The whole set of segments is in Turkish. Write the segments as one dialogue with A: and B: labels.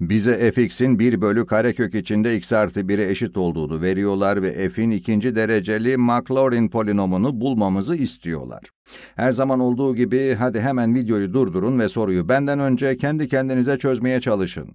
A: Bize fx'in 1 bölü karekök içinde x artı 1'e eşit olduğunu veriyorlar ve f'in ikinci dereceli Maclaurin polinomunu bulmamızı istiyorlar. Her zaman olduğu gibi hadi hemen videoyu durdurun ve soruyu benden önce kendi kendinize çözmeye çalışın.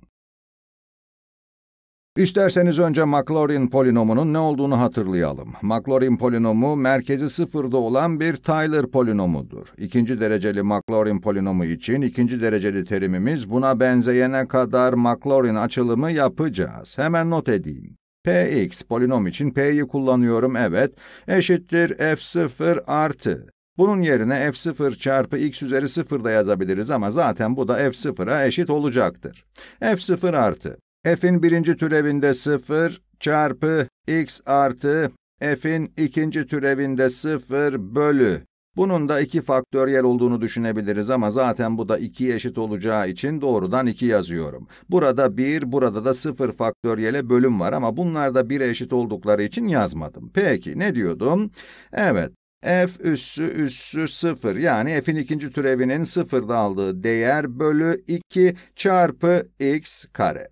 A: İsterseniz önce Maclaurin polinomunun ne olduğunu hatırlayalım. Maclaurin polinomu merkezi sıfırda olan bir Taylor polinomudur. İkinci dereceli Maclaurin polinomu için ikinci dereceli terimimiz buna benzeyene kadar Maclaurin açılımı yapacağız. Hemen not edeyim. Px polinom için p'yi kullanıyorum evet eşittir f0 artı. Bunun yerine f0 çarpı x üzeri 0 da yazabiliriz ama zaten bu da f0'a eşit olacaktır. f0 artı f'in birinci türevinde 0 çarpı x artı f'in ikinci türevinde 0 bölü. Bunun da 2 faktöriyel olduğunu düşünebiliriz ama zaten bu da 2'ye eşit olacağı için doğrudan 2 yazıyorum. Burada 1, burada da 0 faktöriyele bölüm var ama bunlar da 1'e eşit oldukları için yazmadım. Peki ne diyordum? Evet, f üssü üssü 0 yani f'in ikinci türevinin 0'da aldığı değer bölü 2 çarpı x kare.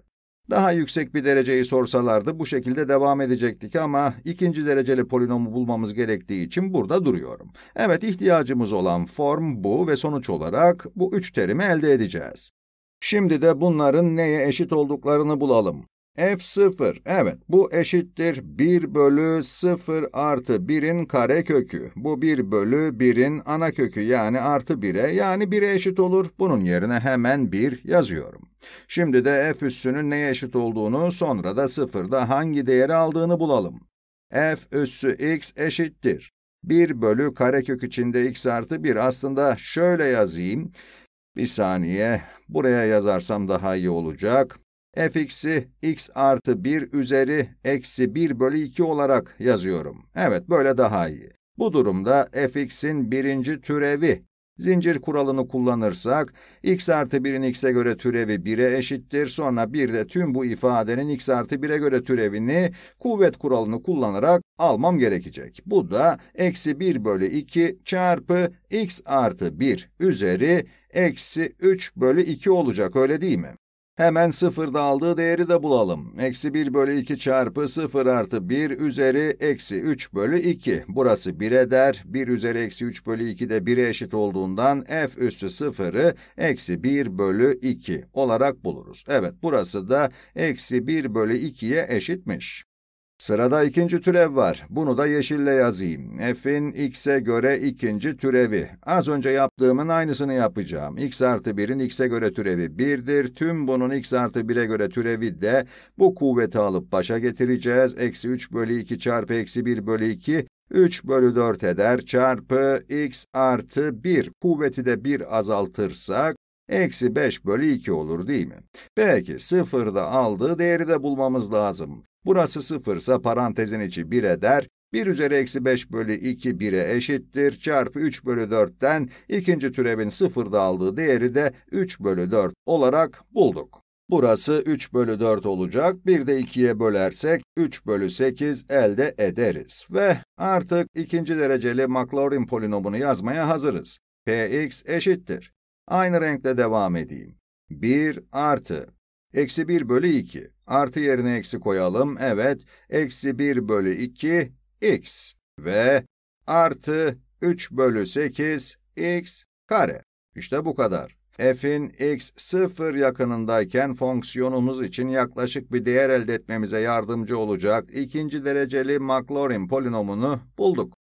A: Daha yüksek bir dereceyi sorsalardı bu şekilde devam edecektik ama ikinci dereceli polinomu bulmamız gerektiği için burada duruyorum. Evet ihtiyacımız olan form bu ve sonuç olarak bu üç terimi elde edeceğiz. Şimdi de bunların neye eşit olduklarını bulalım. f0, evet bu eşittir 1 bölü 0 artı 1'in kare kökü. Bu 1 bölü 1'in ana kökü yani artı 1'e yani 1'e eşit olur. Bunun yerine hemen 1 yazıyorum. Şimdi de f üssünün neye eşit olduğunu, sonra da sıfırda hangi değeri aldığını bulalım. f üssü x eşittir. 1 bölü karekök içinde x artı 1 aslında şöyle yazayım. Bir saniye, buraya yazarsam daha iyi olacak. fx'i x artı 1 üzeri eksi 1 bölü 2 olarak yazıyorum. Evet, böyle daha iyi. Bu durumda fx'in birinci türevi Zincir kuralını kullanırsak x artı 1'in x'e göre türevi 1'e eşittir. Sonra bir de tüm bu ifadenin x artı 1'e göre türevini kuvvet kuralını kullanarak almam gerekecek. Bu da eksi 1 bölü 2 çarpı x artı 1 üzeri eksi 3 bölü 2 olacak öyle değil mi? Hemen sıfırda aldığı değeri de bulalım. Eksi 1 bölü 2 çarpı 0 artı 1 üzeri eksi 3 bölü 2. Burası 1'e der. 1 üzeri eksi 3 bölü 2 de 1'e eşit olduğundan f üstü 0'ı eksi 1 bölü 2 olarak buluruz. Evet burası da eksi 1 bölü 2'ye eşitmiş. Sırada ikinci türev var. Bunu da yeşille yazayım. F'in x'e göre ikinci türevi. Az önce yaptığımın aynısını yapacağım. x artı 1'in x'e göre türevi 1'dir. Tüm bunun x artı 1'e göre türevi de bu kuvveti alıp başa getireceğiz. Eksi 3 bölü 2 çarpı eksi 1 bölü 2 3 bölü 4 eder çarpı x artı 1 kuvveti de 1 azaltırsak eksi 5 bölü 2 olur değil mi? Peki sıfırda aldığı değeri de bulmamız lazım. Burası sıfırsa parantezin içi 1 eder. 1 üzeri eksi 5 bölü 2 1'e eşittir. Çarpı 3 bölü 4'ten ikinci türevin sıfırda aldığı değeri de 3 bölü 4 olarak bulduk. Burası 3 bölü 4 olacak. Bir de 2'ye bölersek 3 bölü 8 elde ederiz. Ve artık ikinci dereceli Maclaurin polinomunu yazmaya hazırız. px eşittir. Aynı renkle devam edeyim. 1 artı Eksi 1 bölü 2. Artı yerine eksi koyalım. Evet, eksi 1 bölü 2 x ve artı 3 bölü 8 x kare. İşte bu kadar. f'in x 0 yakınındayken fonksiyonumuz için yaklaşık bir değer elde etmemize yardımcı olacak ikinci dereceli Maclaurin polinomunu bulduk.